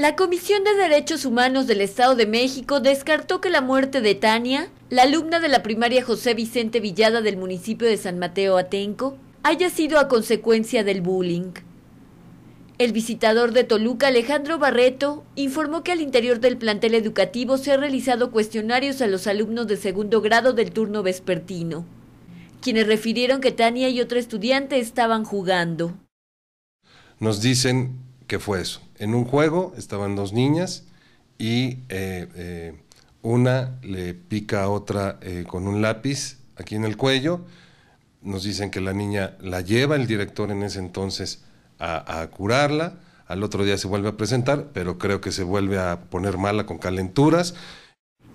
La Comisión de Derechos Humanos del Estado de México descartó que la muerte de Tania, la alumna de la primaria José Vicente Villada del municipio de San Mateo Atenco, haya sido a consecuencia del bullying. El visitador de Toluca, Alejandro Barreto, informó que al interior del plantel educativo se han realizado cuestionarios a los alumnos de segundo grado del turno vespertino, quienes refirieron que Tania y otra estudiante estaban jugando. Nos dicen que fue eso, en un juego estaban dos niñas y eh, eh, una le pica a otra eh, con un lápiz aquí en el cuello. Nos dicen que la niña la lleva el director en ese entonces a curarla. Al otro día se vuelve a presentar, pero creo que se vuelve a poner mala con calenturas.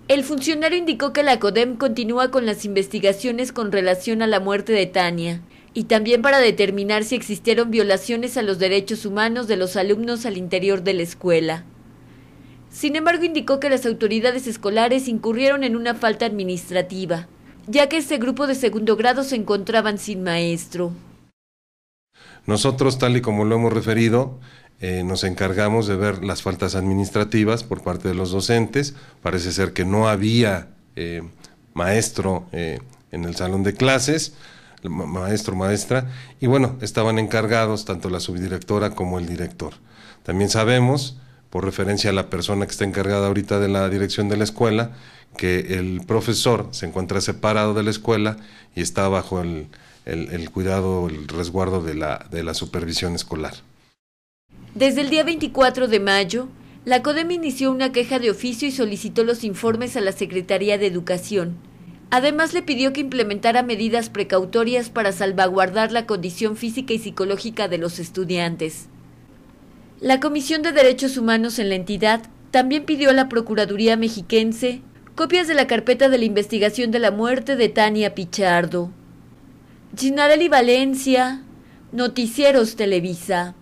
El funcionario indicó que la CODEM continúa con las investigaciones con relación a la muerte de Tania y también para determinar si existieron violaciones a los derechos humanos de los alumnos al interior de la escuela. Sin embargo, indicó que las autoridades escolares incurrieron en una falta administrativa, ya que este grupo de segundo grado se encontraban sin maestro. Nosotros, tal y como lo hemos referido, eh, nos encargamos de ver las faltas administrativas por parte de los docentes. Parece ser que no había eh, maestro eh, en el salón de clases maestro, maestra, y bueno, estaban encargados tanto la subdirectora como el director. También sabemos, por referencia a la persona que está encargada ahorita de la dirección de la escuela, que el profesor se encuentra separado de la escuela y está bajo el, el, cuidado, el resguardo de la, de la supervisión escolar. Desde el día 24 de mayo, la CODEM inició una queja de oficio y solicitó los informes a la Secretaría de Educación. Además, le pidió que implementara medidas precautorias para salvaguardar la condición física y psicológica de los estudiantes. La Comisión de Derechos Humanos en la entidad también pidió a la Procuraduría mexiquense copias de la carpeta de la investigación de la muerte de Tania Pichardo. Ginarelli Valencia, Noticieros Televisa.